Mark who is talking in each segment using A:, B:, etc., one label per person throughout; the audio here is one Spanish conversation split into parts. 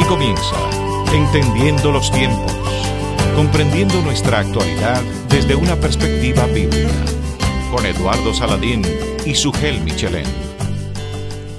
A: Y
B: comienza Entendiendo los tiempos, comprendiendo nuestra actualidad desde una perspectiva bíblica, con Eduardo Saladín y Sugel Michelén.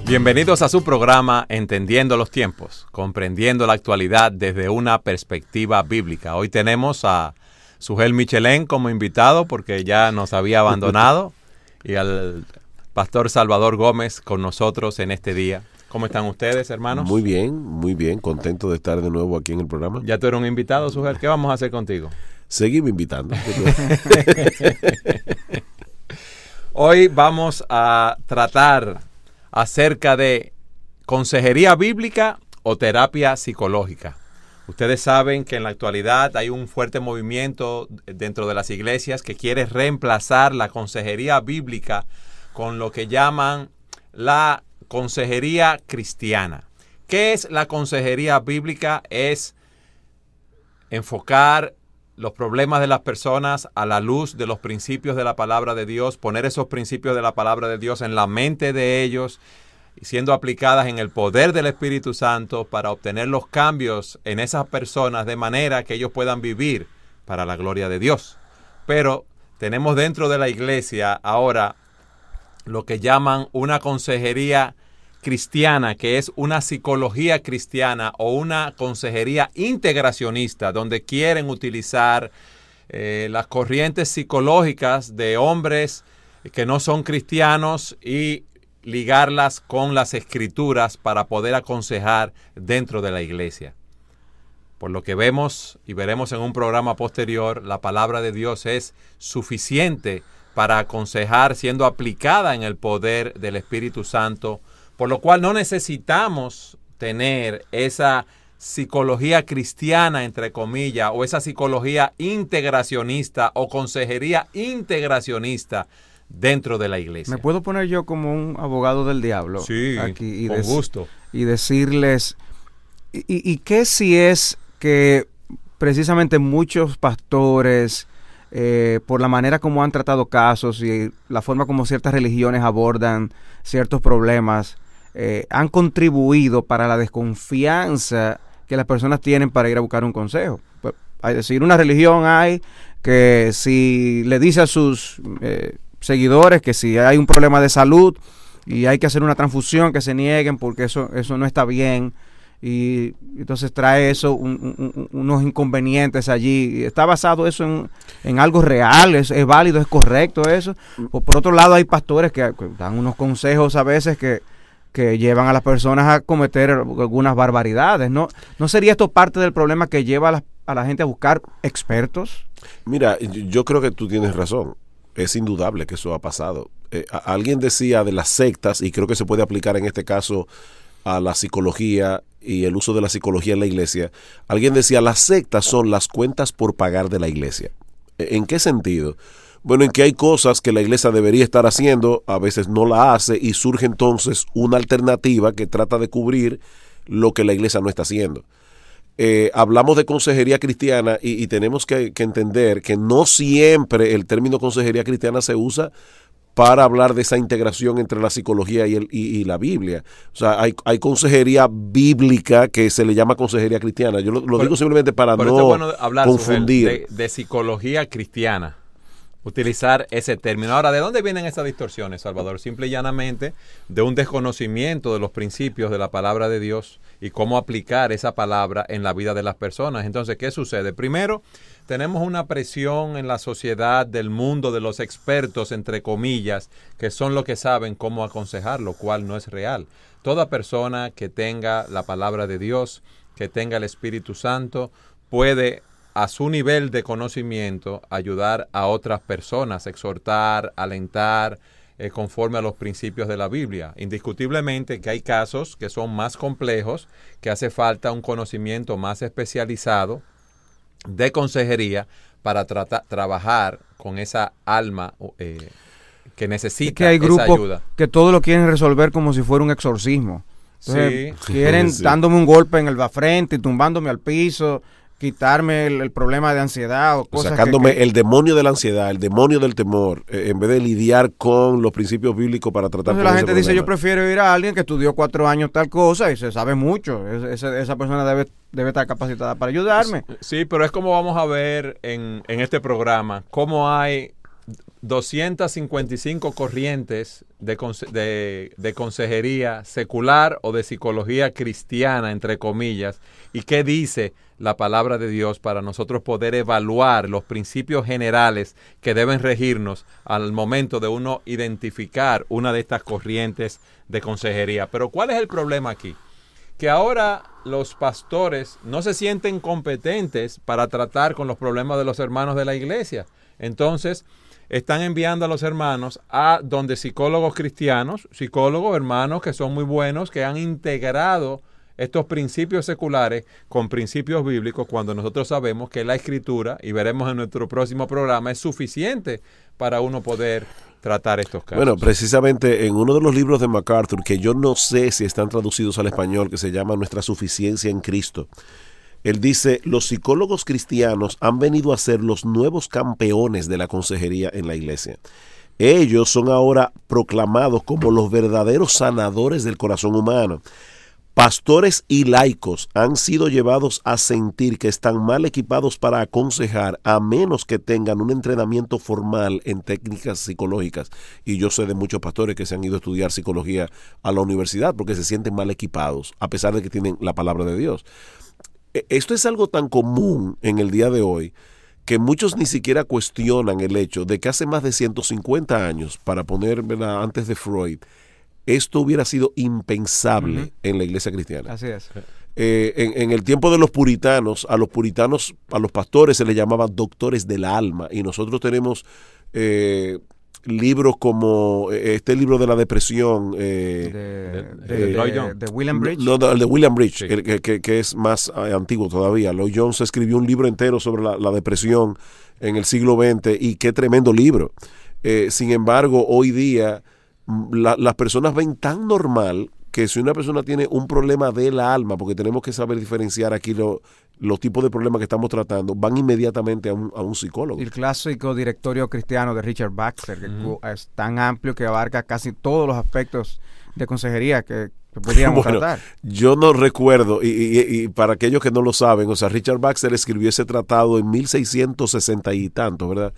A: Bienvenidos a su programa Entendiendo los tiempos, comprendiendo la actualidad desde una perspectiva bíblica. Hoy tenemos a Sugel Michelén como invitado porque ya nos había abandonado y al pastor Salvador Gómez con nosotros en este día. ¿Cómo están ustedes, hermanos? Muy
B: bien, muy bien. Contento de estar de nuevo aquí en el programa. Ya
A: tú eres un invitado, Suger. ¿Qué vamos a hacer contigo?
B: Seguimos invitando.
A: Hoy vamos a tratar acerca de consejería bíblica o terapia psicológica. Ustedes saben que en la actualidad hay un fuerte movimiento dentro de las iglesias que quiere reemplazar la consejería bíblica con lo que llaman la consejería cristiana. ¿Qué es la consejería bíblica? Es enfocar los problemas de las personas a la luz de los principios de la palabra de Dios, poner esos principios de la palabra de Dios en la mente de ellos, y siendo aplicadas en el poder del Espíritu Santo para obtener los cambios en esas personas de manera que ellos puedan vivir para la gloria de Dios. Pero tenemos dentro de la iglesia ahora lo que llaman una consejería cristiana, que es una psicología cristiana o una consejería integracionista, donde quieren utilizar eh, las corrientes psicológicas de hombres que no son cristianos y ligarlas con las escrituras para poder aconsejar dentro de la iglesia. Por lo que vemos y veremos en un programa posterior, la palabra de Dios es suficiente para aconsejar, siendo aplicada en el poder del Espíritu Santo, por lo cual no necesitamos tener esa psicología cristiana, entre comillas, o esa psicología integracionista o consejería integracionista dentro de la iglesia.
C: ¿Me puedo poner yo como un abogado del diablo? aquí y Y decirles, ¿y, ¿y qué si es que precisamente muchos pastores eh, por la manera como han tratado casos y la forma como ciertas religiones abordan ciertos problemas, eh, han contribuido para la desconfianza que las personas tienen para ir a buscar un consejo. es pues, decir, una religión hay que si le dice a sus eh, seguidores que si hay un problema de salud y hay que hacer una transfusión, que se nieguen porque eso, eso no está bien y entonces trae eso, unos inconvenientes allí. ¿Está basado eso en, algo real? ¿Es, válido? ¿Es correcto eso? por otro lado hay pastores que, dan unos consejos a veces que, llevan a las personas a cometer algunas barbaridades. ¿No, ¿No sería esto parte del problema que lleva a la, gente a buscar expertos?
B: Mira, yo creo que tú tienes razón. Es indudable que eso ha pasado. Eh, alguien decía de las sectas, y creo que se puede aplicar en este caso a la psicología y el uso de la psicología en la iglesia, alguien decía, las sectas son las cuentas por pagar de la iglesia. E-, ¿En qué sentido? Bueno, en que hay cosas que la iglesia debería estar haciendo, a veces no la hace y surge entonces una alternativa que trata de cubrir lo que la iglesia no está haciendo. Eh, hablamos de consejería cristiana y, tenemos que, entender que no siempre el término consejería cristiana se usa para hablar de esa integración entre la psicología y, el, y, la Biblia. O sea, hay, consejería bíblica que se le llama consejería cristiana. Yo lo, digo simplemente para no hablar, confundir.
A: de, de, psicología cristiana, utilizar ese término. Ahora, ¿de dónde vienen esas distorsiones, Salvador? Simple y llanamente de un desconocimiento de los principios de la palabra de Dios y cómo aplicar esa palabra en la vida de las personas. Entonces, ¿qué sucede? Primero, tenemos una presión en la sociedad, del mundo, de los expertos, entre comillas, que son los que saben cómo aconsejar, lo cual no es real. Toda persona que tenga la palabra de Dios, que tenga el Espíritu Santo, puede a su nivel de conocimiento ayudar a otras personas, exhortar, alentar, eh, conforme a los principios de la Biblia. Indiscutiblemente que hay casos que son más complejos, que hace falta un conocimiento más especializado, de consejería para tratar, trabajar con esa alma eh, que necesita es hay grupos ayuda.
C: Que todo lo quieren resolver como si fuera un exorcismo. Quieren dándome un golpe en el frente y tumbándome al piso quitarme el, problema de ansiedad o cosas Sacándome
B: el demonio de la ansiedad, el demonio del temor, eh, en vez de lidiar con los principios bíblicos para tratar Entonces, La gente dice, yo
C: prefiero ir a alguien que estudió cuatro años tal cosa y se sabe mucho. esa, esa persona debe, debe estar capacitada para ayudarme.
A: Sí, pero es como vamos a ver en, en este programa, cómo hay 255 corrientes de, de, de, consejería secular o de psicología cristiana, entre comillas, y qué dice la palabra de Dios para nosotros poder evaluar los principios generales que deben regirnos al momento de uno identificar una de estas corrientes de consejería. Pero ¿cuál es el problema aquí? Que ahora los pastores no se sienten competentes para tratar con los problemas de los hermanos de la iglesia. Entonces, están enviando a los hermanos a donde psicólogos cristianos, psicólogos hermanos que son muy buenos, que han integrado estos principios seculares con principios bíblicos cuando nosotros sabemos que la escritura, y veremos en nuestro próximo programa, es suficiente para uno poder tratar estos casos. Bueno,
B: precisamente en uno de los libros de MacArthur, que yo no sé si están traducidos al español, que se llama Nuestra Suficiencia en Cristo, él dice, los psicólogos cristianos han venido a ser los nuevos campeones de la consejería en la iglesia. Ellos son ahora proclamados como los verdaderos sanadores del corazón humano. Pastores y laicos han sido llevados a sentir que están mal equipados para aconsejar a menos que tengan un entrenamiento formal en técnicas psicológicas. Y yo sé de muchos pastores que se han ido a estudiar psicología a la universidad porque se sienten mal equipados, a pesar de que tienen la palabra de Dios esto es algo tan común en el día de hoy que muchos ni siquiera cuestionan el hecho de que hace más de 150 años, para ponerme antes de Freud, esto hubiera sido impensable en la iglesia cristiana. Así es. Eh, en, el tiempo de los puritanos, a los puritanos, a los pastores se les llamaba doctores del alma y nosotros tenemos eh, libros como eh, este libro de la depresión eh, de, William Bridge. de William Bridge, que, es más eh, antiguo todavía. Lloyd Jones escribió un libro entero sobre la, depresión en el siglo XX y qué tremendo libro. sin embargo, hoy día mm, las personas ven tan normal que si una persona tiene un problema del alma, porque tenemos que saber diferenciar aquí lo, los tipos de problemas que estamos tratando van inmediatamente a un, a un psicólogo.
C: El clásico directorio cristiano de Richard Baxter, que es tan amplio que abarca casi todos los aspectos de consejería que, podríamos tratar.
B: Yo no recuerdo, y, para aquellos que no lo saben, o sea, Richard Baxter escribió ese tratado en 1660 y tanto, ¿verdad?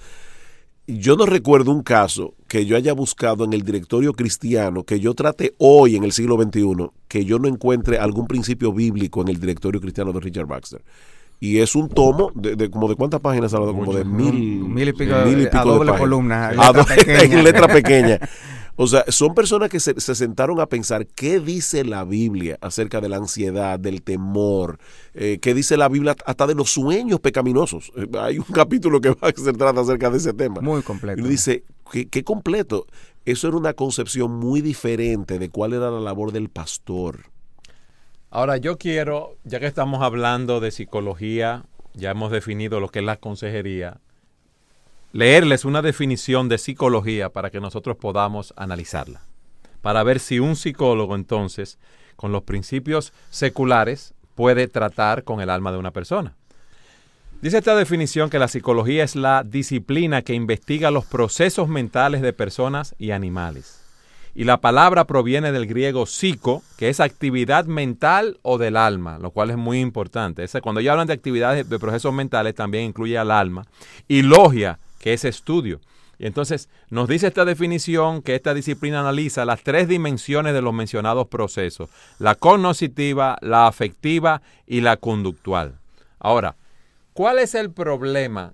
B: Yo no recuerdo un caso que yo haya buscado en el directorio cristiano, que yo trate hoy en el siglo XXI, que yo no encuentre algún principio bíblico en el directorio cristiano de Richard Baxter. Y es un tomo de, de como de cuántas páginas, Como de mil, y pico, doble de columna. A en letra pequeña. O sea, son personas que se, sentaron a pensar qué dice la Biblia acerca de la ansiedad, del temor, eh, qué dice la Biblia hasta de los sueños pecaminosos. Eh, hay un capítulo que, va, a ser trata acerca de ese tema. Muy completo. Y dice, qué, qué completo. Eso era una concepción muy diferente de cuál era la labor del pastor.
A: Ahora yo quiero, ya que estamos hablando de psicología, ya hemos definido lo que es la consejería, leerles una definición de psicología para que nosotros podamos analizarla, para ver si un psicólogo entonces, con los principios seculares, puede tratar con el alma de una persona. Dice esta definición que la psicología es la disciplina que investiga los procesos mentales de personas y animales. Y la palabra proviene del griego psico, que es actividad mental o del alma, lo cual es muy importante. cuando ya hablan de actividades de procesos mentales, también incluye al alma. Y logia, que es estudio. Y entonces nos dice esta definición que esta disciplina analiza las tres dimensiones de los mencionados procesos, la cognoscitiva, la afectiva y la conductual. Ahora, ¿cuál es el problema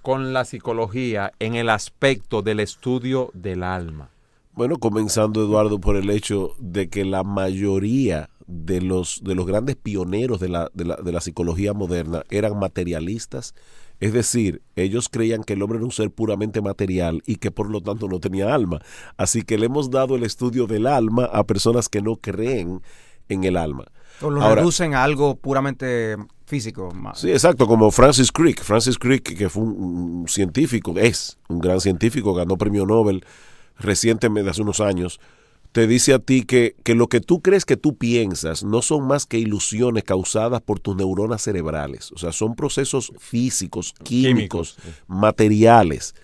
A: con la psicología en el aspecto del estudio
B: del alma? Bueno, comenzando Eduardo por el hecho de que la mayoría de los, de los grandes pioneros de la psicología moderna eran materialistas, es decir, ellos creían que el hombre era un ser puramente material y que por lo tanto no tenía alma. Así que le hemos dado el estudio del alma a personas que no creen en el alma. O lo reducen a algo puramente
C: físico. Sí, exacto,
B: como Francis Crick. Francis Crick, que fue un, un científico, es un gran científico, ganó premio Nobel recientemente, hace unos años te dice a ti que, que lo que tú crees que tú piensas no son más que ilusiones causadas por tus neuronas cerebrales. O sea, son procesos físicos, químicos, materiales.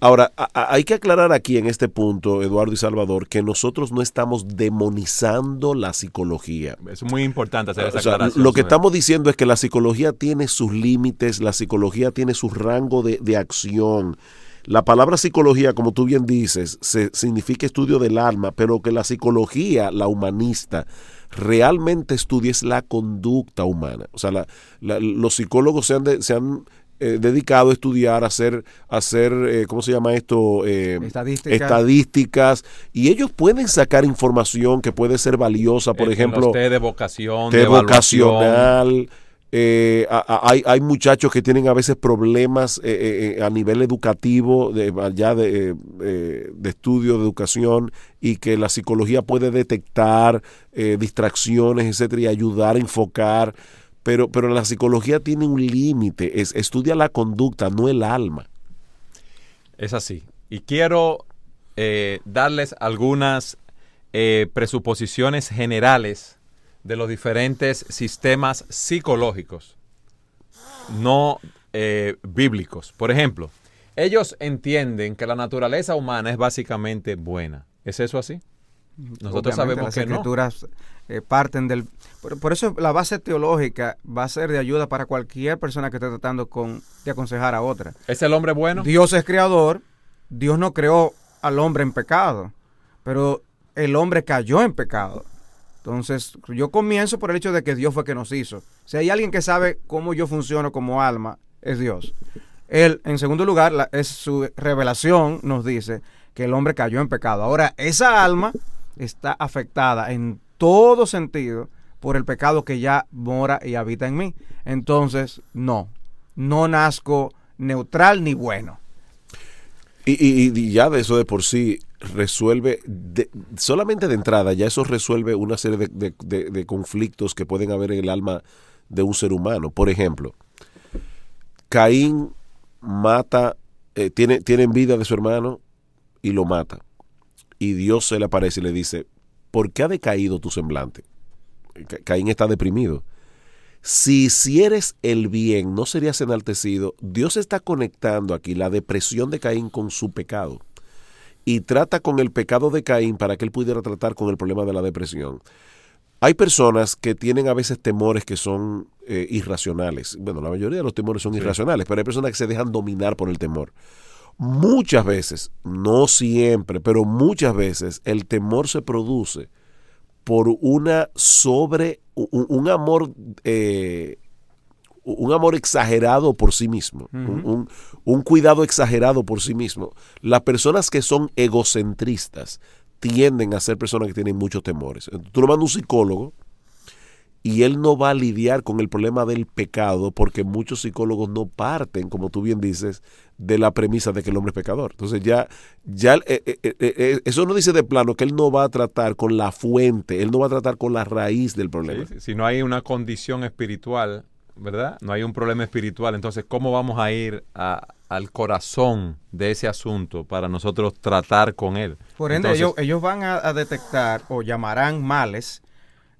B: Ahora, hay que aclarar aquí en este punto, Eduardo y Salvador, que nosotros no estamos demonizando la psicología. Es muy
A: importante hacer esa aclaración. Lo que estamos
B: diciendo es que la psicología tiene sus límites, la psicología tiene su rango de, de acción, la palabra psicología, como tú bien dices, se, significa estudio del alma, pero que la psicología, la humanista, realmente estudia es la conducta humana. O sea, los psicólogos se han, eh, dedicado a estudiar, a hacer, hacer eh, ¿cómo se llama esto? Eh, estadísticas. estadísticas. Y ellos pueden sacar información que puede ser valiosa, por ejemplo. de vocación, de, de vocacional. Eh, hay, muchachos que tienen a veces problemas eh, eh, eh, a nivel educativo, de, allá de, estudio, de educación, y que la psicología puede detectar distracciones, etcétera, y ayudar a enfocar. Pero, pero la psicología tiene un límite, es, estudia la conducta, no el alma.
A: Es así. Y quiero darles algunas presuposiciones generales de los diferentes sistemas psicológicos, no eh, bíblicos. Por ejemplo, ellos entienden que la naturaleza humana es básicamente buena. ¿Es eso así? Nosotros sabemos las que escrituras
C: no. Eh, parten del... Por, eso la base teológica va a ser de ayuda para cualquier persona que esté tratando con, de aconsejar a otra. ¿Es el hombre bueno? Dios es creador. Dios no creó al hombre en pecado, pero el hombre cayó en pecado. Entonces, yo comienzo por el hecho de que Dios fue que nos hizo. Si hay alguien que sabe cómo yo funciono como alma, es Dios. Él, en segundo lugar, es su revelación nos dice que el hombre cayó en pecado. Ahora, esa alma está afectada en todo sentido por el pecado que ya mora y habita en mí. Entonces, no, no nazco neutral ni bueno.
B: y ya de eso de por sí resuelve, solamente de entrada, ya eso resuelve una serie de, conflictos que pueden haber en el alma de un ser humano. Por ejemplo, Caín mata, eh, tiene, tiene envidia de su hermano y lo mata. Y Dios se le aparece y le dice, ¿por qué ha decaído tu semblante? Caín está deprimido. Si eres el bien, no serías enaltecido. Dios está conectando aquí la depresión de Caín con su pecado y trata con el pecado de Caín para que él pudiera tratar con el problema de la depresión. Hay personas que tienen a veces temores que son eh, irracionales. Bueno, la mayoría de los temores son irracionales, pero hay personas que se dejan dominar por el temor. Muchas veces, no siempre, pero muchas veces el temor se produce por una sobre, un, amor eh, un amor exagerado por sí mismo, un, cuidado exagerado por sí mismo. Las personas que son egocentristas tienden a ser personas que tienen muchos temores. Tú lo mandas a un psicólogo y él no va a lidiar con el problema del pecado porque muchos psicólogos no parten, como tú bien dices, de la premisa de que el hombre es pecador. Entonces ya, ya eh, eh, eh, eso no dice de plano que él no va a tratar con la fuente, él no va a tratar con la raíz del problema.
A: si no hay una condición espiritual ¿verdad? No hay un problema espiritual. Entonces, ¿cómo vamos a ir al corazón de ese asunto para nosotros tratar con él? Por ende,
C: ellos, van a, detectar o llamarán males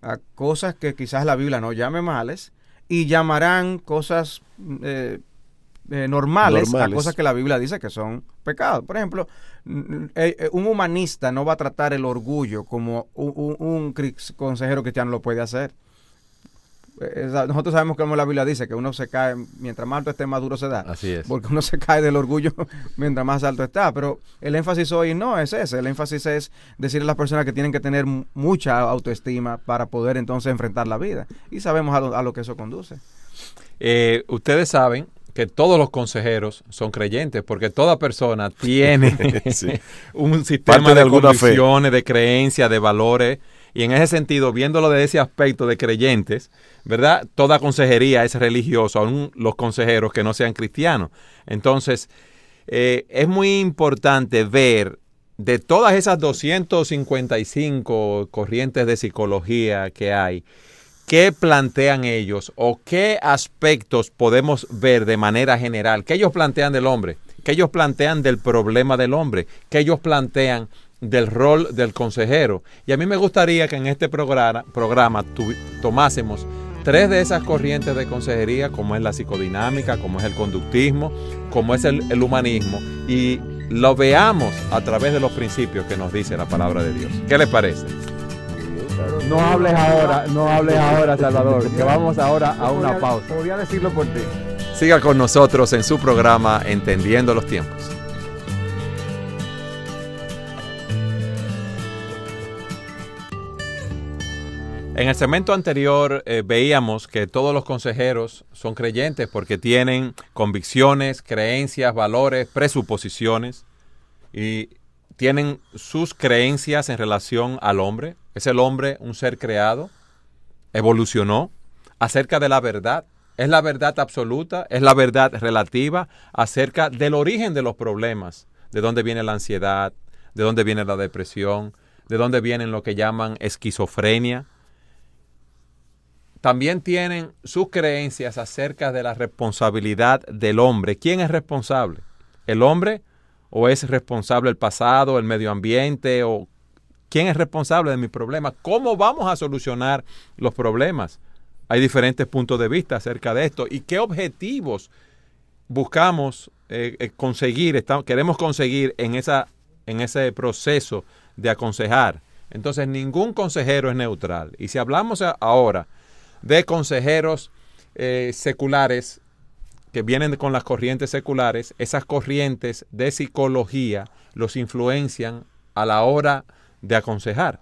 C: a cosas que quizás la Biblia no llame males y llamarán cosas mm, eh, eh, normales, a cosas que la Biblia dice que son pecados. Por ejemplo, eh, un humanista no va a tratar el orgullo como un, un consejero cristiano lo puede hacer. Eh, nosotros sabemos como la Biblia dice, que uno se cae, mientras más alto esté, más duro se da. Así es. Porque uno se cae del orgullo mientras más alto está. Pero el énfasis hoy no es ese. El énfasis es decirle a las personas que tienen que tener mucha autoestima para poder entonces enfrentar la vida. Y sabemos a lo, que eso conduce.
A: Eh, ustedes saben que todos los consejeros son creyentes, porque toda persona tiene un sistema de, de de creencias, de valores y en ese sentido, viéndolo de ese aspecto de creyentes, ¿verdad? Toda consejería es religiosa, aún los consejeros que no sean cristianos. Entonces, eh, es muy importante ver de todas esas 255 corrientes de psicología que hay, ¿qué plantean ellos o qué aspectos podemos ver de manera general? ¿Qué ellos plantean del hombre? ¿Qué ellos plantean del problema del hombre? ¿Qué ellos plantean del rol del consejero. Y a mí me gustaría que en este programa, tomásemos tres de esas corrientes de consejería, como es la psicodinámica, como es el conductismo, como es el, humanismo, y lo veamos a través de los principios que nos dice la palabra de Dios. ¿Qué le parece?
C: No hables ahora, no hables ahora,
A: Salvador, que vamos ahora a
C: una pausa. Podría decirlo por ti.
A: Siga con nosotros en su programa Entendiendo los tiempos. En el segmento anterior eh, veíamos que todos los consejeros son creyentes porque tienen convicciones, creencias, valores, presuposiciones y tienen sus creencias en relación al hombre. Es el hombre un ser creado, evolucionó acerca de la verdad. Es la verdad absoluta, es la verdad relativa acerca del origen de los problemas, de dónde viene la ansiedad, de dónde viene la depresión, de dónde vienen lo que llaman esquizofrenia también tienen sus creencias acerca de la responsabilidad del hombre. ¿Quién es responsable? ¿El hombre o es responsable el pasado, el medio ambiente o quién es responsable de mis problemas? ¿Cómo vamos a solucionar los problemas? Hay diferentes puntos de vista acerca de esto y qué objetivos buscamos eh, eh, conseguir, queremos conseguir en, en ese proceso de aconsejar. Entonces, ningún consejero es neutral. Y si hablamos ahora de consejeros eh, seculares que vienen con las corrientes seculares, esas corrientes de psicología los influencian a la hora de aconsejar.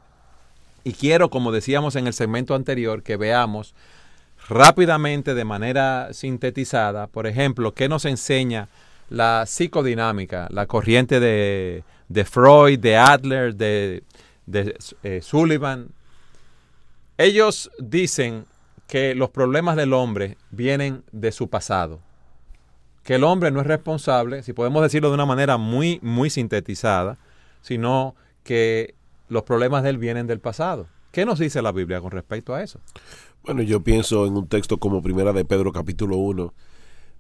A: Y quiero, como decíamos en el segmento anterior, que veamos rápidamente, de manera sintetizada, por ejemplo, qué nos enseña la psicodinámica, la corriente de, Freud, de Adler, de, eh, Sullivan. Ellos dicen que los problemas del hombre vienen de su pasado. Que el hombre no es responsable, si podemos decirlo de una manera muy, muy sintetizada, sino que los problemas de él vienen del pasado. ¿Qué nos dice la Biblia
B: con respecto a eso? Bueno, yo pienso en un texto como Primera de Pedro capítulo 1,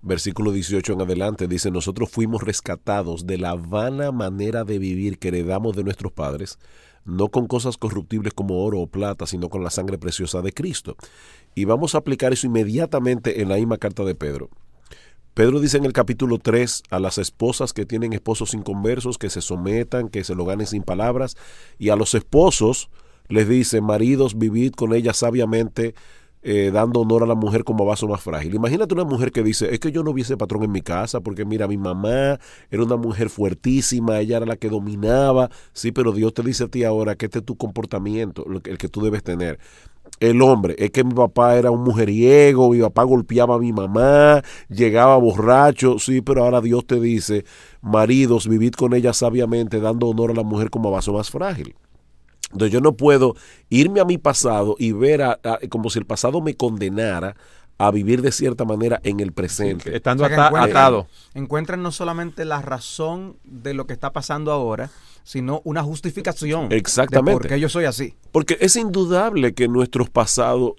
B: versículo 18 en adelante, dice, nosotros fuimos rescatados de la vana manera de vivir que heredamos de nuestros padres no con cosas corruptibles como oro o plata, sino con la sangre preciosa de Cristo. Y vamos a aplicar eso inmediatamente en la misma carta de Pedro. Pedro dice en el capítulo 3 a las esposas que tienen esposos inconversos que se sometan, que se lo ganen sin palabras, y a los esposos les dice, maridos, vivid con ellas sabiamente, eh, dando honor a la mujer como vaso más frágil. Imagínate una mujer que dice, es que yo no vi patrón en mi casa, porque mira, mi mamá era una mujer fuertísima, ella era la que dominaba, sí, pero Dios te dice a ti ahora que este es tu comportamiento, el que tú debes tener. El hombre, es que mi papá era un mujeriego, mi papá golpeaba a mi mamá, llegaba borracho, sí, pero ahora Dios te dice, maridos, vivid con ella sabiamente, dando honor a la mujer como vaso más frágil. Entonces yo no puedo irme a mi pasado y ver a, como si el pasado me condenara a vivir de cierta manera en el presente. Estando atado.
C: Encuentran no solamente la razón de lo que está pasando ahora, sino una justificación. Exactamente. Porque yo
B: soy así. Porque es indudable que nuestros pasados,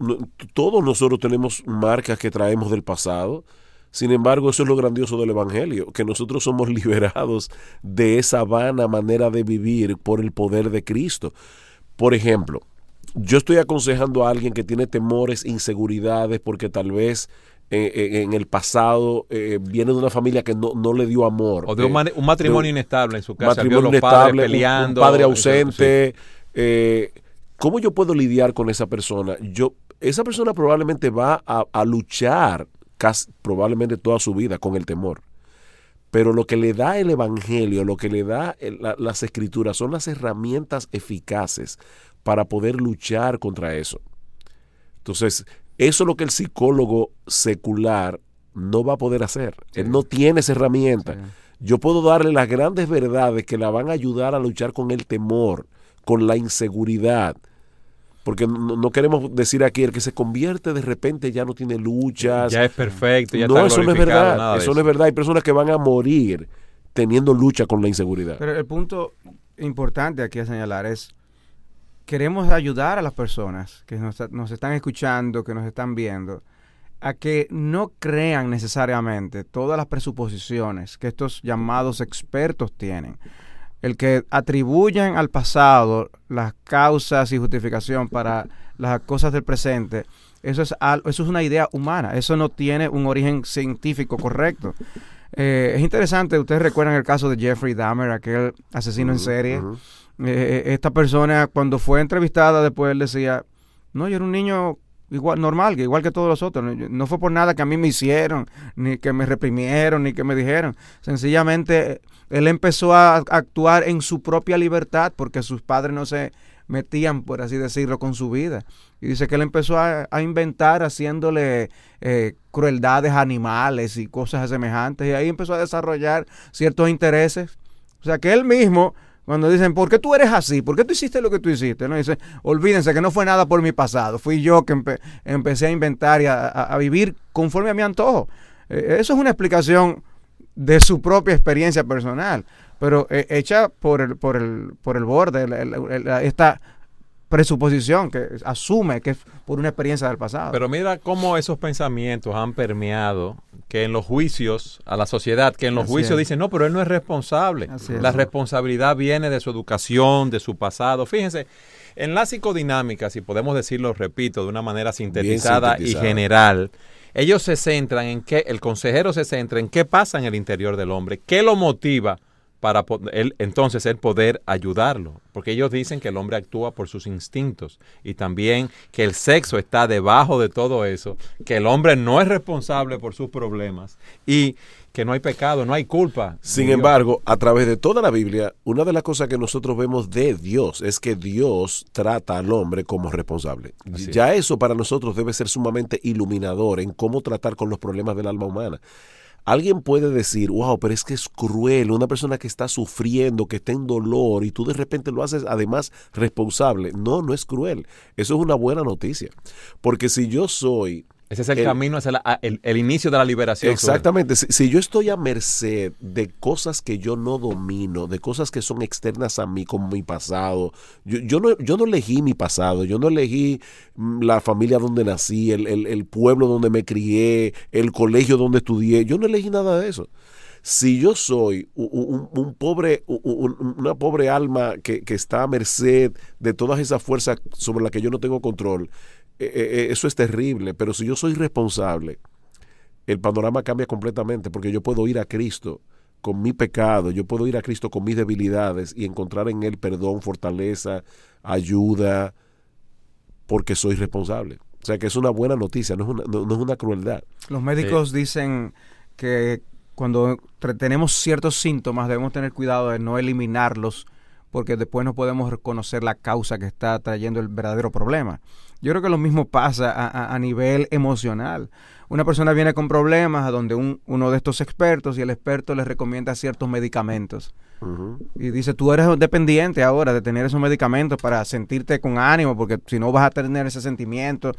B: todos nosotros tenemos marcas que traemos del pasado. Sin embargo, eso es lo grandioso del Evangelio, que nosotros somos liberados de esa vana manera de vivir por el poder de Cristo. Por ejemplo, yo estoy aconsejando a alguien que tiene temores, inseguridades, porque tal vez eh, eh, en el pasado eh, viene de una familia que no, le dio amor. O de un, matrimonio inestable en su casa. un, padre ausente. ¿Cómo yo puedo lidiar con esa persona? Yo, esa persona probablemente va a luchar probablemente toda su vida con el temor. Pero lo que le da el Evangelio, lo que le da las escrituras, son las herramientas eficaces para poder luchar contra eso. Entonces, eso es lo que el psicólogo secular no va a poder hacer. Él no tiene esa herramienta. Yo puedo darle las grandes verdades que la van a ayudar a luchar con el temor, con la inseguridad, porque no, queremos decir aquí el que se convierte de repente ya no tiene luchas. Ya
A: es perfecto, ya No, eso no es verdad. Eso, no
B: es verdad. Hay personas que van a morir teniendo lucha con la inseguridad.
C: Pero el punto importante aquí a señalar es, queremos ayudar a las personas que nos, nos están escuchando, que nos están viendo, a que no crean necesariamente todas las presuposiciones que estos llamados expertos tienen el que atribuyan al pasado las causas y justificación para las cosas del presente, eso es, eso es una idea humana, eso no tiene un origen científico correcto. Eh, es interesante, ustedes recuerdan el caso de Jeffrey Dahmer, aquel asesino en serie. Eh, eh, esta persona cuando fue entrevistada después él decía, no, yo era un niño igual normal, que igual que todos los otros. No fue por nada que a mí me hicieron, ni que me reprimieron, ni que me dijeron. Sencillamente él empezó a actuar en su propia libertad porque sus padres no se metían, por así decirlo, con su vida. Y dice que él empezó a, inventar haciéndole eh, crueldades animales y cosas semejantes. Y ahí empezó a desarrollar ciertos intereses. O sea que él mismo cuando dicen, ¿por qué tú eres así? ¿Por qué tú hiciste lo que tú hiciste? ¿No? Dicen, olvídense que no fue nada por mi pasado. Fui yo que empecé a inventar y a, vivir conforme a mi antojo. E, e, eso es una explicación de su propia experiencia personal, pero e, hecha por el, por el, borde, esta presuposición, que asume que es por una experiencia del pasado.
A: Pero mira cómo esos pensamientos han permeado que en los juicios a la sociedad, que en los juicios dicen, no, pero él no es responsable. la responsabilidad viene de su educación, de su pasado. Fíjense, en la psicodinámica, si podemos decirlo, repito, de una manera sintetizada. y general, ellos se centran en qué, el consejero se centra en qué pasa en el interior del hombre, qué lo motiva para él, entonces él poder ayudarlo. Porque ellos dicen que el hombre actúa por sus instintos y también que el sexo está debajo de todo eso, que el hombre no es responsable por sus problemas y que no hay pecado, no hay culpa. Sin embargo,
B: a través de toda la Biblia, una de las cosas que nosotros vemos de Dios es que Dios trata al hombre como responsable. ya eso para nosotros debe ser sumamente iluminador en cómo tratar con los problemas del alma humana. Alguien puede decir, wow, pero es que es cruel, una persona que está sufriendo, que está en dolor y tú de repente lo haces además responsable. No, no es cruel. Eso es una buena noticia. Porque si yo soy ese es el, camino,
A: es ah, el, inicio de la liberación. Exactamente.
B: Si, yo estoy a merced de cosas que yo no domino, de cosas que son externas a mí, como mi pasado, yo, no, yo no elegí mi pasado, yo no elegí mm, la familia donde nací, el pueblo donde me crié, el colegio donde estudié, yo no elegí nada de eso si yo soy un, pobre, una pobre alma que, que, está a merced de todas esas fuerzas sobre las que yo no tengo control, eh, eh, eso es terrible, pero si yo soy responsable, el panorama cambia completamente porque yo puedo ir a Cristo con mi pecado, yo puedo ir a Cristo con mis debilidades y encontrar en Él perdón, fortaleza, ayuda, porque soy responsable. O sea que es una buena noticia, no es una, no, es una crueldad. Los médicos
C: dicen que cuando tenemos ciertos síntomas debemos tener cuidado de no eliminarlos porque después no podemos reconocer la causa que está trayendo el verdadero problema. Yo creo que lo mismo pasa a, nivel emocional. Una persona viene con problemas a donde uno de estos expertos y el experto le recomienda ciertos medicamentos. Y dice, tú eres dependiente ahora de tener esos medicamentos para sentirte con ánimo, porque si no vas a tener ese sentimiento.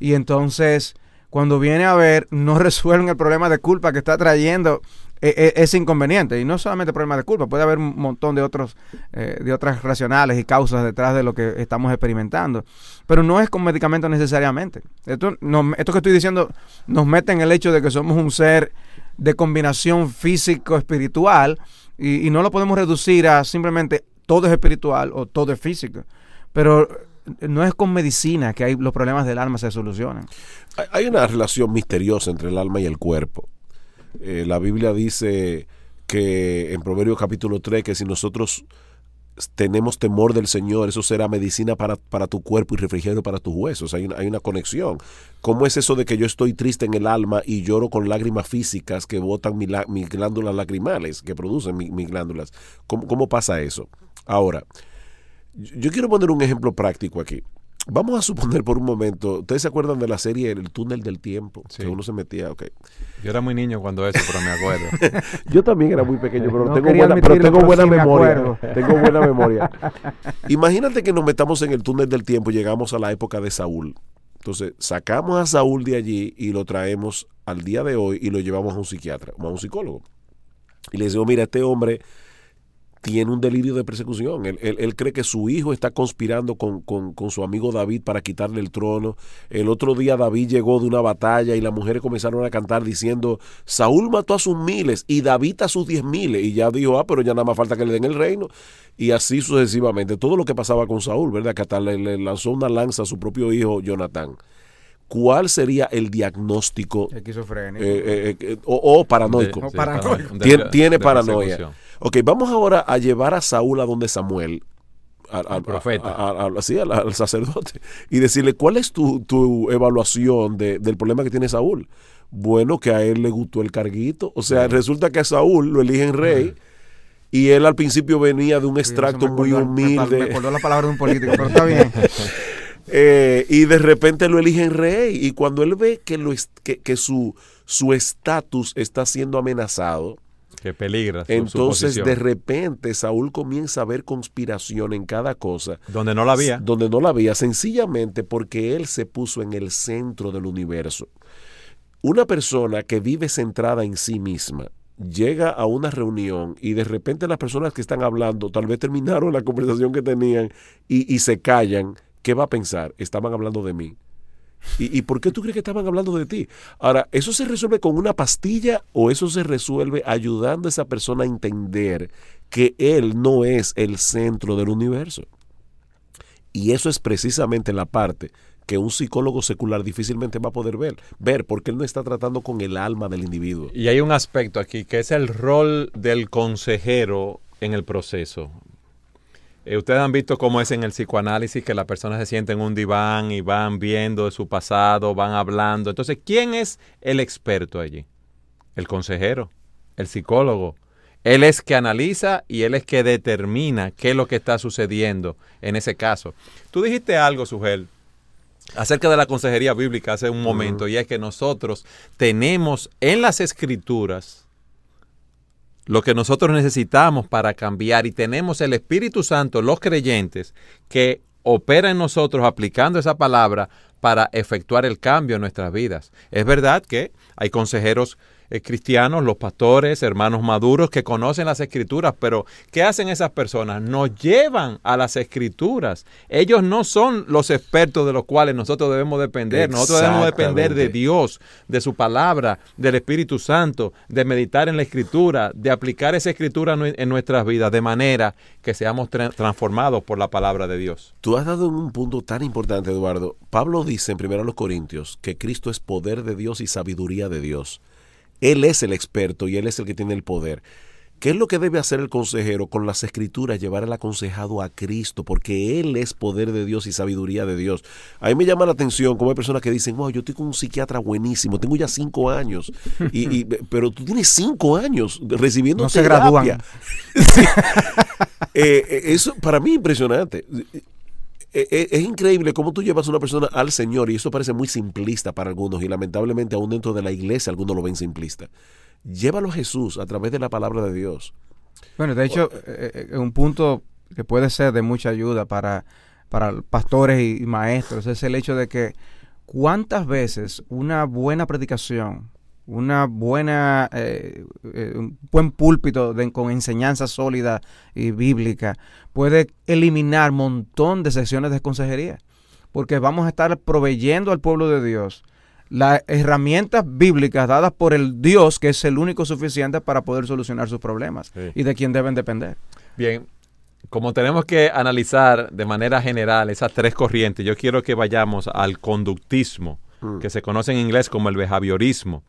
C: Y entonces, cuando viene a ver, no resuelven el problema de culpa que está trayendo e, e, es inconveniente y no solamente problema de culpa, puede haber un montón de otros eh, de otras racionales y causas detrás de lo que estamos experimentando, pero no es con medicamentos necesariamente. Esto, no, esto que estoy diciendo nos mete en el hecho de que somos un ser de combinación físico-espiritual y, no lo podemos reducir a simplemente todo es espiritual o todo es físico, pero eh, no es con medicina que hay, los problemas del alma se solucionan.
B: Hay una relación misteriosa entre el alma y el cuerpo eh, la Biblia dice que en Proverbios capítulo 3, que si nosotros tenemos temor del Señor, eso será medicina para, tu cuerpo y refrigerio para tus huesos. Hay una, hay una, conexión. ¿Cómo es eso de que yo estoy triste en el alma y lloro con lágrimas físicas que botan mi, mis glándulas lacrimales, que producen mi, mis glándulas? ¿Cómo pasa eso? Ahora, yo quiero poner un ejemplo práctico aquí. Vamos a suponer por un momento, ¿ustedes se acuerdan de la serie El túnel del tiempo? Sí. Que uno se metía, ok. Yo era muy niño cuando eso, pero me acuerdo. Yo también era muy pequeño, pero tengo buena, memoria. tengo buena memoria. Imagínate que nos metamos en el túnel del tiempo, llegamos a la época de Saúl. Entonces, sacamos a Saúl de allí y lo traemos al día de hoy y lo llevamos a un psiquiatra, a un psicólogo. Y le decimos, mira, este hombre tiene un delirio de persecución. Él, él, cree que su hijo está conspirando con, su amigo David para quitarle el trono. El otro día David llegó de una batalla y las mujeres comenzaron a cantar diciendo, Saúl mató a sus miles y David a sus diez miles. Y ya dijo, ah, pero ya nada más falta que le den el reino. Y así sucesivamente. Todo lo que pasaba con Saúl, ¿verdad? Que hasta le, lanzó una lanza a su propio hijo Jonatán. ¿cuál sería el diagnóstico?
C: Eh, eh,
B: eh, o, paranoico. tiene, paranoia. Ok, vamos ahora a llevar a Saúl a donde Samuel. al, profeta. A, al, sacerdote. Y decirle, ¿cuál es tu, tu evaluación de, del problema que tiene Saúl? Bueno, que a él le gustó el carguito. O sea, resulta que a Saúl lo eligen rey. Y él al principio venía de un extracto muy humilde. Me, acordó la palabra de un político, pero está bien. Eh, y de repente lo eligen rey. Y cuando él ve que, lo, que, que su estatus está siendo amenazado, entonces, de repente, Saúl comienza a ver conspiración en cada cosa. Donde no la había. Donde no la había, sencillamente porque él se puso en el centro del universo. Una persona que vive centrada en sí misma, llega a una reunión y de repente las personas que están hablando tal vez terminaron la conversación que tenían y, se callan, ¿qué va a pensar? Estaban hablando de mí. ¿Y, por qué tú crees que estaban hablando de ti? Ahora, ¿eso se resuelve con una pastilla o eso se resuelve ayudando a esa persona a entender que él no es el centro del universo? Y eso es precisamente la parte que un psicólogo secular difícilmente va a poder ver, ver porque él no está tratando con el alma del individuo.
A: Y hay un aspecto aquí que es el rol del consejero en el proceso. Eh, ustedes han visto cómo es en el psicoanálisis que las personas se sienten en un diván y van viendo su pasado, van hablando. Entonces, ¿quién es el experto allí? El consejero, el psicólogo. Él es que analiza y él es que determina qué es lo que está sucediendo en ese caso. Tú dijiste algo, Sugel, acerca de la consejería bíblica hace un momento, y es que nosotros tenemos en las escrituras lo que nosotros necesitamos para cambiar y tenemos el Espíritu Santo, los creyentes, que opera en nosotros aplicando esa palabra para efectuar el cambio en nuestras vidas. Es verdad que hay consejeros eh, cristianos, los pastores, hermanos maduros que conocen las escrituras, pero ¿qué hacen esas personas? Nos llevan a las escrituras. Ellos no son los expertos de los cuales nosotros debemos depender. Nosotros debemos depender de Dios, de su palabra, del Espíritu Santo, de meditar en la escritura, de aplicar esa escritura en nuestras vidas, de manera
B: que seamos transformados por la palabra de Dios. Tú has dado un punto tan importante, Eduardo. Pablo dice en 1 Corintios que Cristo es poder de Dios y sabiduría de Dios. Él es el experto y él es el que tiene el poder. ¿Qué es lo que debe hacer el consejero con las escrituras? Llevar al aconsejado a Cristo, porque Él es poder de Dios y sabiduría de Dios. A mí me llama la atención como hay personas que dicen, wow, yo tengo un psiquiatra buenísimo, tengo ya cinco años, pero tú tienes cinco años recibiendo no se gradúan. Eh, eh, eso para mí impresionante. Eh, eh, es increíble cómo tú llevas a una persona al Señor y eso parece muy simplista para algunos y lamentablemente aún dentro de la iglesia algunos lo ven simplista. Llévalo a Jesús a través de la palabra de Dios.
C: Bueno, de hecho, eh, un punto que puede ser de mucha ayuda para, para pastores y maestros es el hecho de que cuántas veces una buena predicación una buena, eh, eh, un buen púlpito con enseñanza sólida y bíblica puede eliminar montón de sesiones de consejería, porque vamos a estar proveyendo al pueblo de Dios las herramientas bíblicas dadas por el Dios que es el único suficiente para poder solucionar sus problemas y de quien deben depender.
A: Bien, como tenemos que analizar de manera general esas tres corrientes, yo quiero que vayamos al conductismo Mm. que se conoce en inglés como el behaviorismo,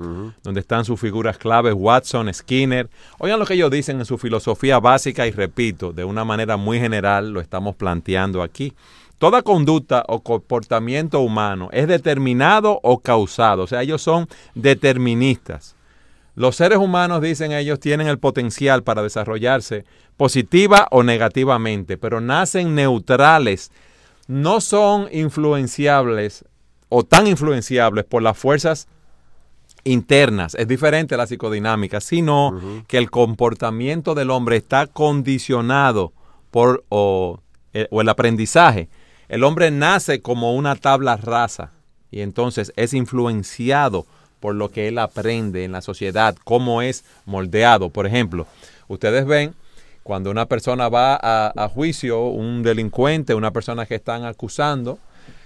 A: donde están sus figuras claves Watson, Skinner. Oigan lo que ellos dicen en su filosofía básica y repito, de una manera muy general lo estamos planteando aquí. Toda conducta o comportamiento humano es determinado o causado, o sea, ellos son deterministas. Los seres humanos, dicen ellos, tienen el potencial para desarrollarse positiva o negativamente, pero nacen neutrales, no son influenciables o tan influenciables por las fuerzas internas. Es diferente la psicodinámica, sino que el comportamiento del hombre está condicionado por eh, el aprendizaje. El hombre nace como una tabla rasa y entonces es influenciado por lo que él aprende en la sociedad, cómo es moldeado. Por ejemplo, ustedes ven cuando una persona va a, a juicio, un delincuente, una persona que están acusando,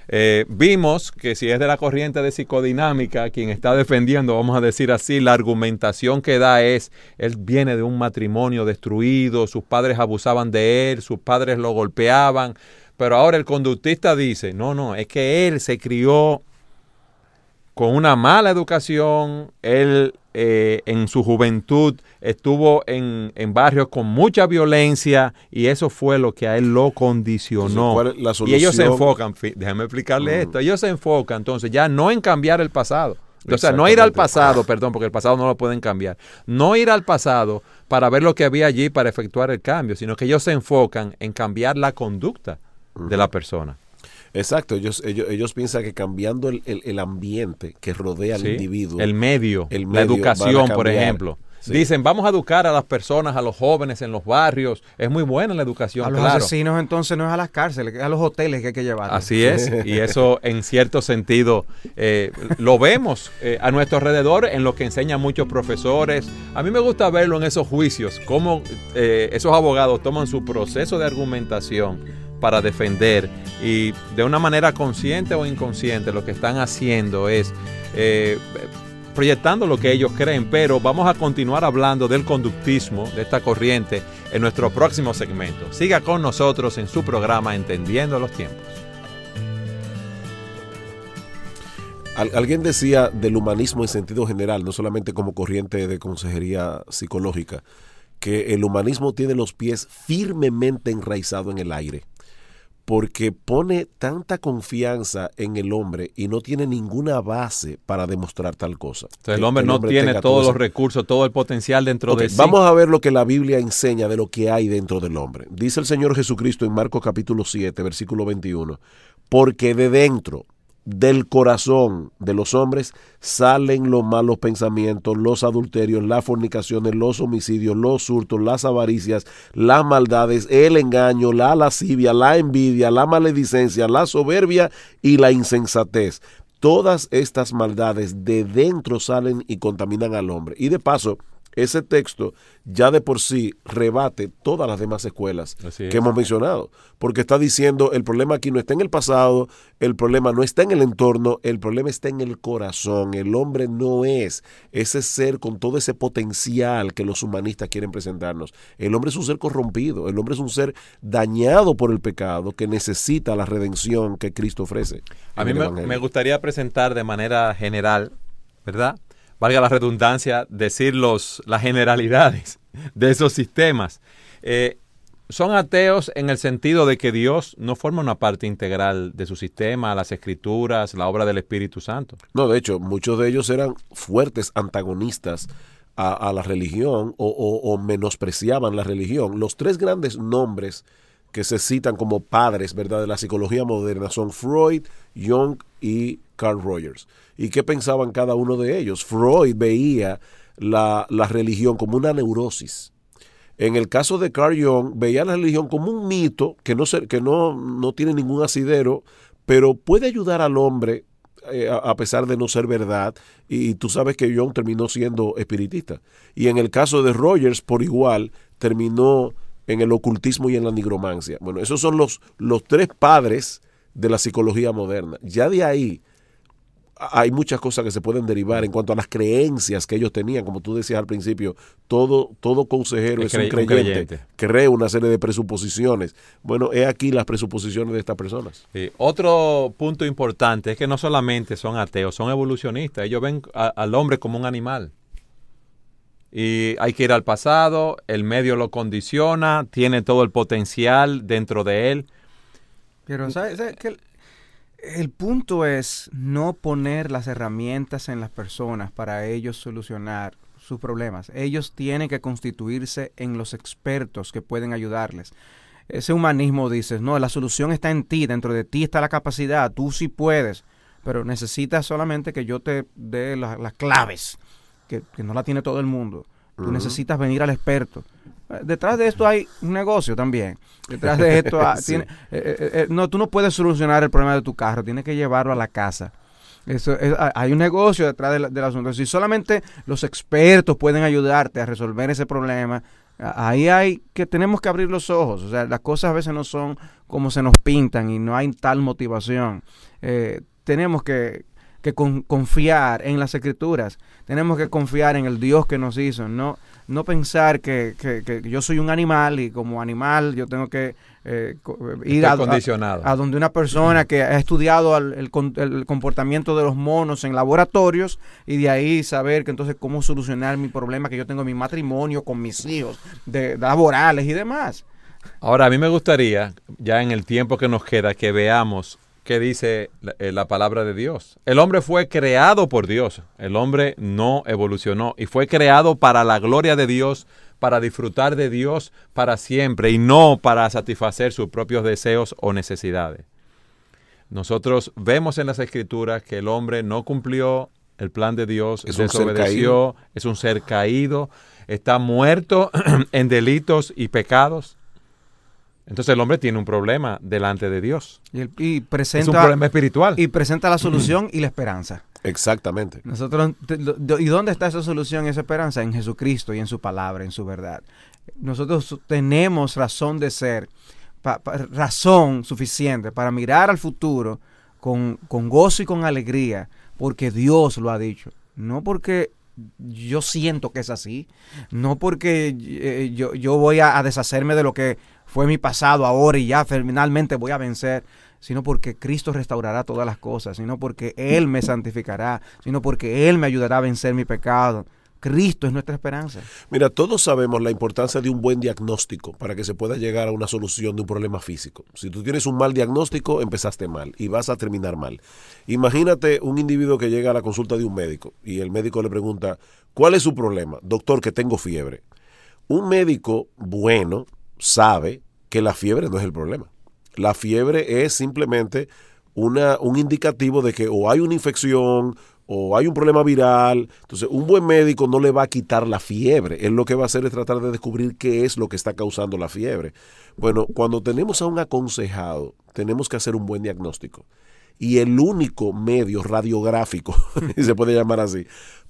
A: eh, vimos que si es de la corriente de psicodinámica, quien está defendiendo, vamos a decir así, la argumentación que da es, él viene de un matrimonio destruido, sus padres abusaban de él, sus padres lo golpeaban, pero ahora el conductista dice, no, no, es que él se crió con una mala educación, él eh, en su juventud estuvo en, en, barrios con mucha violencia y eso fue lo que a él lo condicionó. y ellos se enfocan, déjame explicarle mm. esto, ellos se enfocan entonces ya no en cambiar el pasado. O sea, no ir al pasado, perdón, porque el pasado no lo pueden cambiar. No ir al pasado para ver lo que había allí para efectuar el cambio, sino que ellos se enfocan en cambiar la conducta
B: de la persona. Exacto, ellos, ellos, ellos piensan que cambiando el, ambiente que rodea al individuo. El
A: medio, la educación, por ejemplo. Dicen, vamos a educar a las personas, a los jóvenes en los barrios. Es muy buena la educación. A los asesinos
C: entonces no es a las cárceles, es a los hoteles que hay que llevar. Así es, y eso
A: en cierto sentido eh, lo vemos eh, a nuestro alrededor en lo que enseñan muchos profesores. A mí me gusta verlo en esos juicios, cómo eh, esos abogados toman su proceso de argumentación para defender y de una manera consciente o inconsciente lo que están haciendo es eh, proyectando lo que ellos creen, pero vamos a continuar hablando del conductismo, de esta corriente, en nuestro próximo segmento. Siga con nosotros en su programa Entendiendo los Tiempos.
B: alguien decía del humanismo en sentido general, no solamente como corriente de consejería psicológica, que el humanismo tiene los pies firmemente enraizado en el aire, porque pone tanta confianza en el hombre y no tiene ninguna base para demostrar tal cosa. el hombre no tiene todos los
A: recursos, todo el potencial dentro de sí. Vamos a
B: ver lo que la Biblia enseña de lo que hay dentro del hombre. Dice el Señor Jesucristo en Marcos capítulo 7, versículo 21, porque de dentro, del corazón de los hombres salen los malos pensamientos, los adulterios, las fornicaciones, los homicidios, los hurtos, las avaricias, las maldades, el engaño, la lascivia, la envidia, la maledicencia, la soberbia y la insensatez. Todas estas maldades de dentro salen y contaminan al hombre. Y de paso, ese texto ya de por sí rebate todas las demás escuelas que hemos mencionado, porque está diciendo el problema aquí no está en el pasado, el problema no está en el entorno, el problema está en el corazón, el hombre no es ese ser con todo ese potencial que los humanistas quieren presentarnos, el hombre es un ser corrompido, el hombre es un ser dañado por el pecado que necesita la redención que Cristo ofrece. A mí me
A: gustaría presentar de manera general, ¿verdad? valga la redundancia, decir las generalidades de esos sistemas. Eh, son ateos en el sentido de que Dios no forma una parte integral de su sistema, las escrituras, la obra del Espíritu Santo.
B: No, de hecho, muchos de ellos eran fuertes antagonistas a, la religión o, menospreciaban la religión. Los tres grandes nombres que se citan como padres ¿verdad? de la psicología moderna son Freud, Jung y Carl Rogers. ¿Y qué pensaban cada uno de ellos? Freud veía la, religión como una neurosis. En el caso de Carl Jung, veía la religión como un mito que no, que no, no tiene ningún asidero, pero puede ayudar al hombre eh, a pesar de no ser verdad, y, y tú sabes que Jung terminó siendo espiritista. Y en el caso de Rogers, por igual, terminó en el ocultismo y en la nigromancia. Bueno, esos son los, los tres padres de la psicología moderna. Ya de ahí hay muchas cosas que se pueden derivar en cuanto a las creencias que ellos tenían, como tú decías al principio, todo, todo consejero es, un, creyente, cree una serie de presuposiciones. Bueno, he aquí las presuposiciones de estas personas.
A: Otro punto importante es que no solamente son ateos, son evolucionistas, ellos ven al hombre como un animal y hay que ir al pasado, el medio lo condiciona, tiene todo el potencial dentro de él.
C: Pero ¿sabes? que el, punto es no poner las herramientas en las personas para ellos solucionar sus problemas. Ellos tienen que constituirse en los expertos que pueden ayudarles. Ese humanismo dices, no, la solución está en ti, dentro de ti está la capacidad, tú sí puedes, pero necesitas solamente que yo te dé las claves que, no la tiene todo el mundo. Tú necesitas venir al experto. Eh, detrás de esto hay un negocio también. Detrás de esto, ah, eh, eh, no, tú no puedes solucionar el problema de tu carro, tienes que llevarlo a la casa. Eso ah, hay un negocio detrás del, asunto. Si solamente los expertos pueden ayudarte a resolver ese problema, ahí hay que tenemos que abrir los ojos. O sea, las cosas a veces no son como se nos pintan y no hay tal motivación. tenemos que, que con, confiar en las escrituras, tenemos que confiar en el Dios que nos hizo, no, no pensar que, yo soy un animal y como animal yo tengo que eh, eh, ir a, a, donde una persona que ha estudiado el, comportamiento de los monos en laboratorios y de ahí saber que entonces cómo solucionar mi problema que yo tengo mi matrimonio, con mis hijos, de laborales y demás.
A: Ahora, a mí me gustaría, ya en el tiempo que nos queda, que veamos que dice eh, la, palabra de Dios. El hombre fue creado por Dios, el hombre no evolucionó y fue creado para la gloria de Dios, para disfrutar de Dios para siempre y no para satisfacer sus propios deseos o necesidades. Nosotros vemos en las escrituras que el hombre no cumplió el plan de Dios, desobedeció, es un ser caído, está muerto en delitos y pecados. Entonces el hombre tiene un problema delante de Dios.
C: Y, presenta, es un problema espiritual. Y presenta la solución y la esperanza. Exactamente. Nosotros, ¿Y dónde está esa solución y esa esperanza? En Jesucristo y en su palabra, en su verdad. Nosotros tenemos razón de ser, razón suficiente para mirar al futuro con, gozo y con alegría, porque Dios lo ha dicho. No porque yo siento que es así. No porque eh, yo, voy a, deshacerme de lo que fue mi pasado ahora y ya finalmente voy a vencer, sino porque Cristo restaurará todas las cosas, sino porque Él me santificará, sino porque Él me ayudará a vencer mi pecado. Cristo es nuestra esperanza.
B: Mira, todos sabemos la importancia de un buen diagnóstico para que se pueda llegar a una solución de un problema físico. Si tú tienes un mal diagnóstico, empezaste mal y vas a terminar mal. Imagínate un individuo que llega a la consulta de un médico y el médico le pregunta, ¿cuál es su problema? Doctor, que tengo fiebre. Un médico bueno sabe que la fiebre no es el problema. La fiebre es simplemente una, un indicativo de que o hay una infección o hay un problema viral. Entonces, un buen médico no le va a quitar la fiebre. Él lo que va a hacer es tratar de descubrir qué es lo que está causando la fiebre. Bueno, cuando tenemos a un aconsejado, tenemos que hacer un buen diagnóstico. Y el único medio radiográfico, se puede llamar así,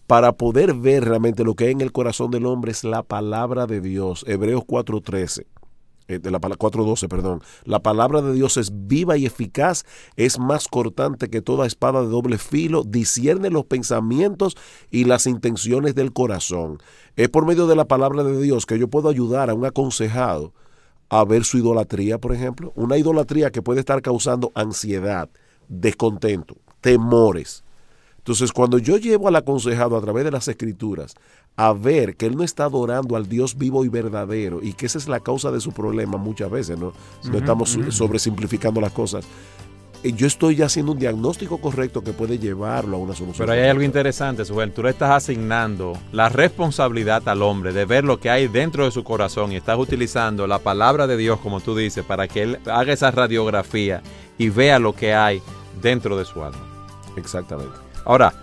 B: para poder ver realmente lo que hay en el corazón del hombre es la palabra de Dios. Hebreos 4:13. Eh, la 4.12, perdón. La palabra de Dios es viva y eficaz, es más cortante que toda espada de doble filo, discierne los pensamientos y las intenciones del corazón. Es por medio de la palabra de Dios que yo puedo ayudar a un aconsejado a ver su idolatría, por ejemplo. Una idolatría que puede estar causando ansiedad, descontento, temores. Entonces, cuando yo llevo al aconsejado a través de las escrituras a ver que él no está adorando al Dios vivo y verdadero y que esa es la causa de su problema muchas veces, ¿no? no estamos sobre simplificando sobresimplificando las cosas. Eh, yo estoy ya haciendo un diagnóstico correcto que puede llevarlo a una solución. Pero hay algo
A: interesante, Sujel. Tú le estás asignando la responsabilidad al hombre de ver lo que hay dentro de su corazón y estás utilizando la palabra de Dios, como tú dices, para que él haga esa radiografía y vea lo que hay dentro de su alma. Exactamente. Ahora,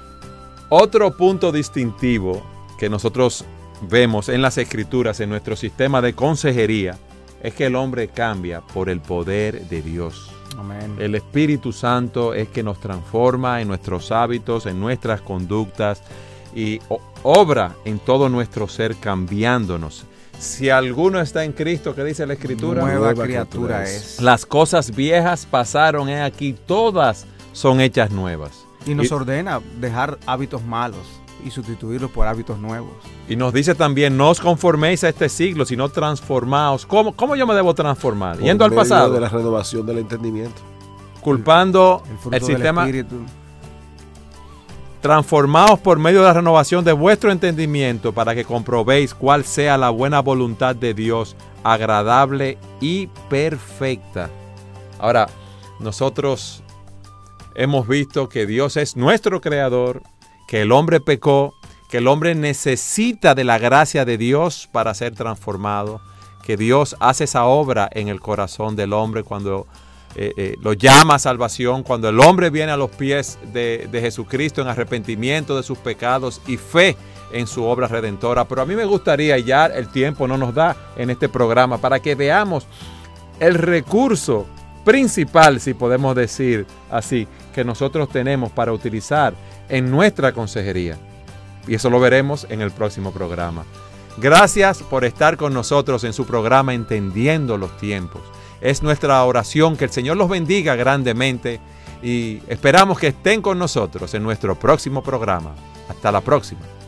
A: otro punto distintivo que nosotros vemos en las escrituras, en nuestro sistema de consejería, es que el hombre cambia por el poder de Dios. Amén. El Espíritu Santo es que nos transforma en nuestros hábitos, en nuestras conductas y obra en todo nuestro ser cambiándonos. Si alguno está en Cristo,
C: que dice la Escritura, nueva, criatura es.
A: Las cosas viejas pasaron, he aquí, todas son hechas nuevas. Y nos
C: ordena dejar hábitos malos y sustituirlos por hábitos nuevos.
A: Y nos dice también, no os conforméis a este siglo, sino transformaos. ¿Cómo, cómo yo me debo transformar? Yendo al pasado. De la
B: renovación del entendimiento. Culpando
A: el, el sistema. Transformaos por medio de la renovación de vuestro entendimiento para que comprobéis cuál sea la buena voluntad de Dios, agradable y perfecta. Ahora, nosotros hemos visto que Dios es nuestro creador, que el hombre pecó, que el hombre necesita de la gracia de Dios para ser transformado, que Dios hace esa obra en el corazón del hombre cuando eh, eh, lo llama a salvación, cuando el hombre viene a los pies de, de, Jesucristo en arrepentimiento de sus pecados y fe en su obra redentora. Pero a mí me gustaría, ya el tiempo no nos da en este programa, para que veamos el recurso principal, si podemos decir así, que nosotros tenemos para utilizar en nuestra consejería. Y eso lo veremos en el próximo programa. Gracias por estar con nosotros en su programa Entendiendo los tiempos. Es nuestra oración que el Señor los bendiga grandemente y esperamos que estén con nosotros en nuestro próximo programa. Hasta la próxima.